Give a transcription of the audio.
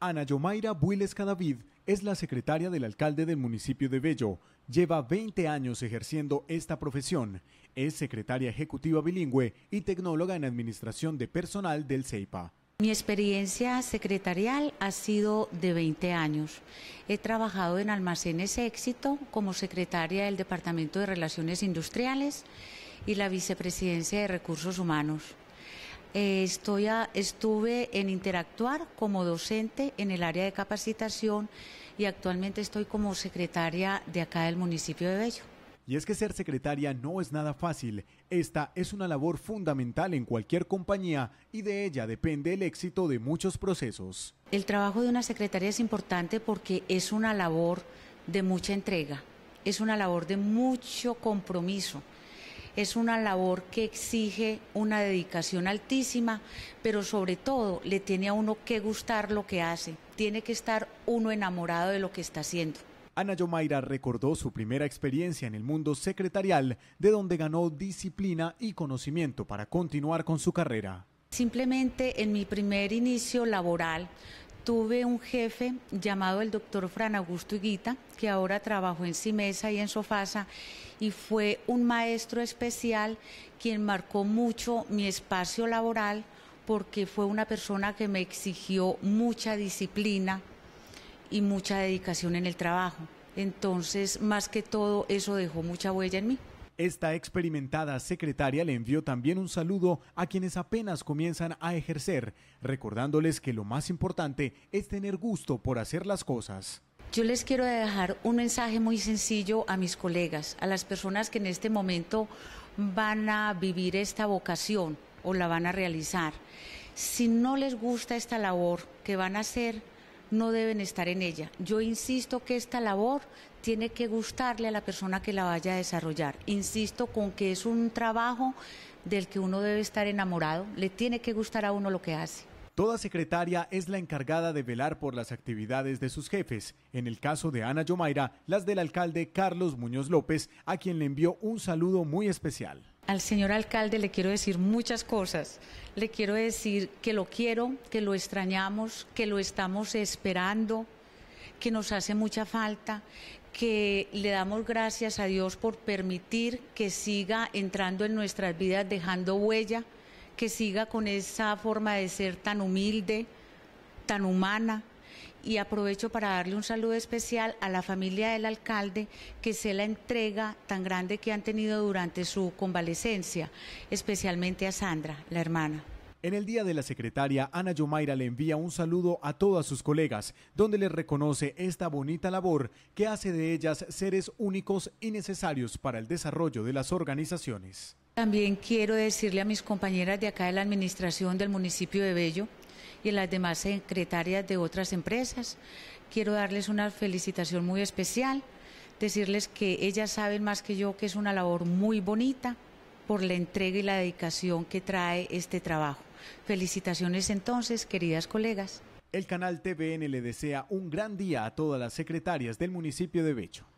Ana Yomaira Builes Cadavid es la secretaria del alcalde del municipio de Bello. Lleva 20 años ejerciendo esta profesión. Es secretaria ejecutiva bilingüe y tecnóloga en administración de personal del CEIPA. Mi experiencia secretarial ha sido de 20 años. He trabajado en almacenes éxito como secretaria del Departamento de Relaciones Industriales y la Vicepresidencia de Recursos Humanos. Eh, estoy estuve en Interactuar como docente en el área de capacitación y actualmente estoy como secretaria de acá del municipio de Bello. Y es que ser secretaria no es nada fácil. Esta es una labor fundamental en cualquier compañía y de ella depende el éxito de muchos procesos. El trabajo de una secretaria es importante porque es una labor de mucha entrega, es una labor de mucho compromiso es una labor que exige una dedicación altísima, pero sobre todo le tiene a uno que gustar lo que hace, tiene que estar uno enamorado de lo que está haciendo. Ana Yomaira recordó su primera experiencia en el mundo secretarial, de donde ganó disciplina y conocimiento para continuar con su carrera. Simplemente en mi primer inicio laboral tuve un jefe llamado el doctor Fran Augusto Higuita, que ahora trabajó en Cimesa y en Sofasa, y fue un maestro especial quien marcó mucho mi espacio laboral porque fue una persona que me exigió mucha disciplina y mucha dedicación en el trabajo. Entonces, más que todo, eso dejó mucha huella en mí. Esta experimentada secretaria le envió también un saludo a quienes apenas comienzan a ejercer, recordándoles que lo más importante es tener gusto por hacer las cosas. Yo les quiero dejar un mensaje muy sencillo a mis colegas, a las personas que en este momento van a vivir esta vocación o la van a realizar. Si no les gusta esta labor que van a hacer, no deben estar en ella. Yo insisto que esta labor tiene que gustarle a la persona que la vaya a desarrollar. Insisto con que es un trabajo del que uno debe estar enamorado, le tiene que gustar a uno lo que hace. Toda secretaria es la encargada de velar por las actividades de sus jefes, en el caso de Ana Yomaira, las del alcalde Carlos Muñoz López, a quien le envió un saludo muy especial al señor alcalde le quiero decir muchas cosas. Le quiero decir que lo quiero, que lo extrañamos, que lo estamos esperando, que nos hace mucha falta, que le damos gracias a Dios por permitir que siga entrando en nuestras vidas dejando huella, que siga con esa forma de ser tan humilde, tan humana, y aprovecho para darle un saludo especial a la familia del alcalde que se la entrega tan grande que han tenido durante su convalecencia, especialmente a Sandra, la hermana. En el Día de la Secretaria, Ana Yomaira le envía un saludo a todas sus colegas, donde les reconoce esta bonita labor que hace de ellas seres únicos y necesarios para el desarrollo de las organizaciones. También quiero decirle a mis compañeras de acá de la administración del municipio de Bello y las demás secretarias de otras empresas. Quiero darles una felicitación muy especial, decirles que ellas saben más que yo que es una labor muy bonita por la entrega y la dedicación que trae este trabajo. Felicitaciones entonces, queridas colegas. El canal TVN le desea un gran día a todas las secretarias del municipio de Becho.